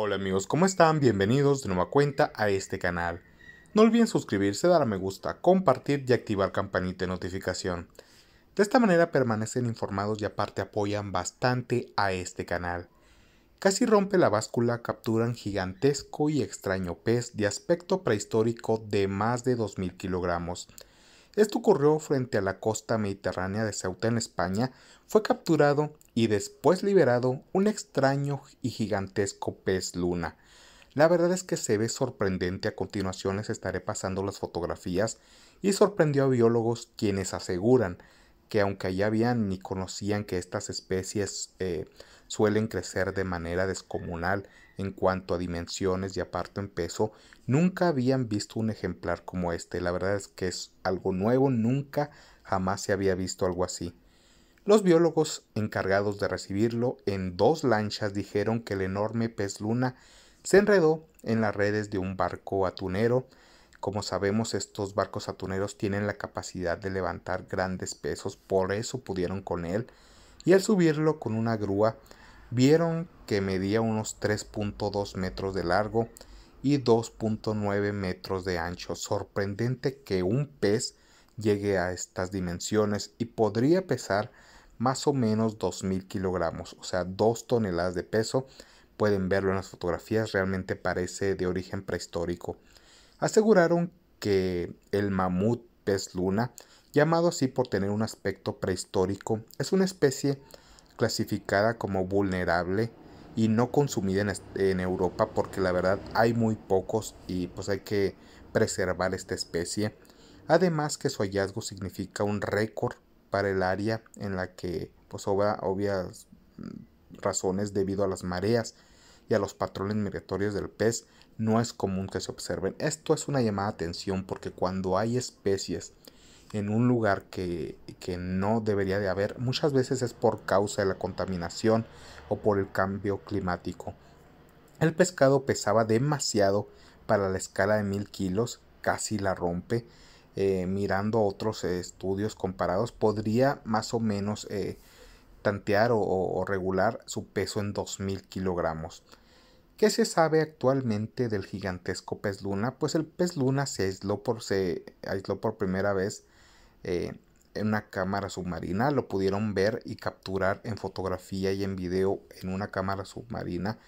Hola amigos, ¿cómo están? Bienvenidos de nueva cuenta a este canal. No olviden suscribirse, dar a me gusta, compartir y activar campanita de notificación. De esta manera permanecen informados y aparte apoyan bastante a este canal. Casi rompe la báscula, capturan gigantesco y extraño pez de aspecto prehistórico de más de 2.000 kilogramos. Esto ocurrió frente a la costa mediterránea de Ceuta en España, fue capturado y después liberado un extraño y gigantesco pez luna. La verdad es que se ve sorprendente, a continuación les estaré pasando las fotografías y sorprendió a biólogos quienes aseguran que aunque ya habían ni conocían que estas especies eh, suelen crecer de manera descomunal en cuanto a dimensiones y aparte en peso, nunca habían visto un ejemplar como este. La verdad es que es algo nuevo, nunca jamás se había visto algo así. Los biólogos encargados de recibirlo en dos lanchas dijeron que el enorme pez luna se enredó en las redes de un barco atunero. Como sabemos, estos barcos atuneros tienen la capacidad de levantar grandes pesos, por eso pudieron con él. Y al subirlo con una grúa, vieron que medía unos 3.2 metros de largo y 2.9 metros de ancho. Sorprendente que un pez llegue a estas dimensiones y podría pesar más o menos 2.000 kilogramos, o sea, 2 toneladas de peso. Pueden verlo en las fotografías, realmente parece de origen prehistórico. Aseguraron que el mamut pez luna, llamado así por tener un aspecto prehistórico, es una especie clasificada como vulnerable y no consumida en, en Europa porque la verdad hay muy pocos y pues hay que preservar esta especie. Además que su hallazgo significa un récord para el área en la que pues obvias mm, razones debido a las mareas y a los patrones migratorios del pez no es común que se observen. Esto es una llamada atención porque cuando hay especies en un lugar que, que, no debería de haber, muchas veces es por causa de la contaminación o por el cambio climático. El pescado pesaba demasiado para la escala de mil kilos, casi la rompe, eh, mirando otros estudios comparados, podría más o menos eh, tantear o, regular su peso en 2.000 kilogramos. ¿Qué se sabe actualmente del gigantesco pez luna? Pues el pez luna se aisló por, se aisló por primera vez eh, en una cámara submarina, lo pudieron ver y capturar en fotografía y en video en una cámara submarina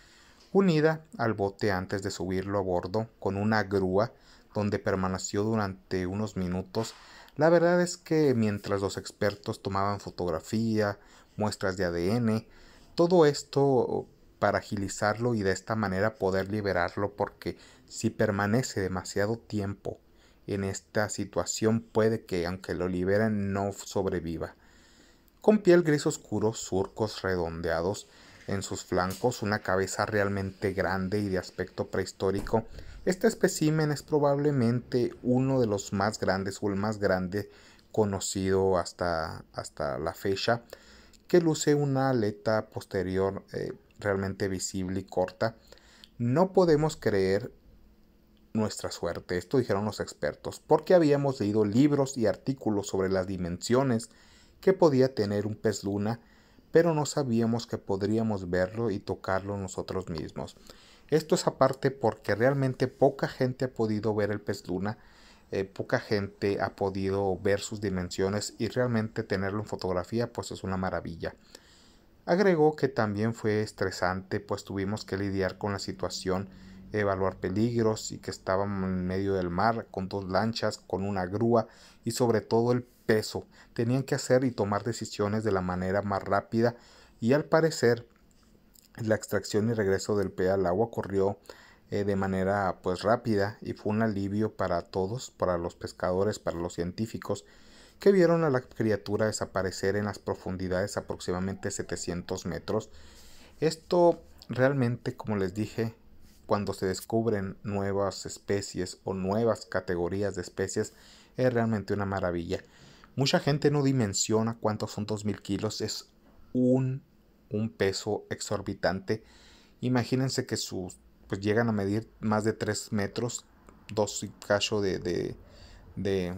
unida al bote antes de subirlo a bordo con una grúa donde permaneció durante unos minutos. La verdad es que mientras los expertos tomaban fotografía, muestras de ADN, todo esto para agilizarlo y de esta manera poder liberarlo porque si permanece demasiado tiempo en esta situación puede que aunque lo liberen no sobreviva. Con piel gris oscuro, surcos redondeados en sus flancos, una cabeza realmente grande y de aspecto prehistórico este espécimen es probablemente uno de los más grandes o el más grande conocido hasta, hasta la fecha, que luce una aleta posterior eh, realmente visible y corta. No podemos creer nuestra suerte, esto dijeron los expertos, porque habíamos leído libros y artículos sobre las dimensiones que podía tener un pez luna, pero no sabíamos que podríamos verlo y tocarlo nosotros mismos. Esto es aparte porque realmente poca gente ha podido ver el pez luna, eh, poca gente ha podido ver sus dimensiones y realmente tenerlo en fotografía pues es una maravilla. Agregó que también fue estresante pues tuvimos que lidiar con la situación, evaluar peligros y que estábamos en medio del mar con dos lanchas, con una grúa y sobre todo el peso. Tenían que hacer y tomar decisiones de la manera más rápida y al parecer la extracción y regreso del pe al agua corrió eh, de manera pues rápida y fue un alivio para todos, para los pescadores, para los científicos que vieron a la criatura desaparecer en las profundidades aproximadamente 700 metros. Esto realmente, como les dije, cuando se descubren nuevas especies o nuevas categorías de especies, es realmente una maravilla. Mucha gente no dimensiona cuántos son 2.000 kilos, es un un peso exorbitante. Imagínense que sus, pues llegan a medir más de 3 metros, 2 y cacho de,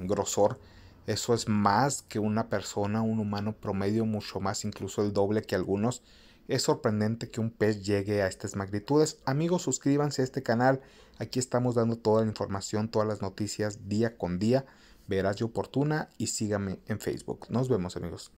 grosor. Eso es más que una persona, un humano promedio, mucho más, incluso el doble que algunos. Es sorprendente que un pez llegue a estas magnitudes. Amigos, suscríbanse a este canal. Aquí estamos dando toda la información, todas las noticias día con día, Verás y oportuna. Y síganme en Facebook. Nos vemos, amigos.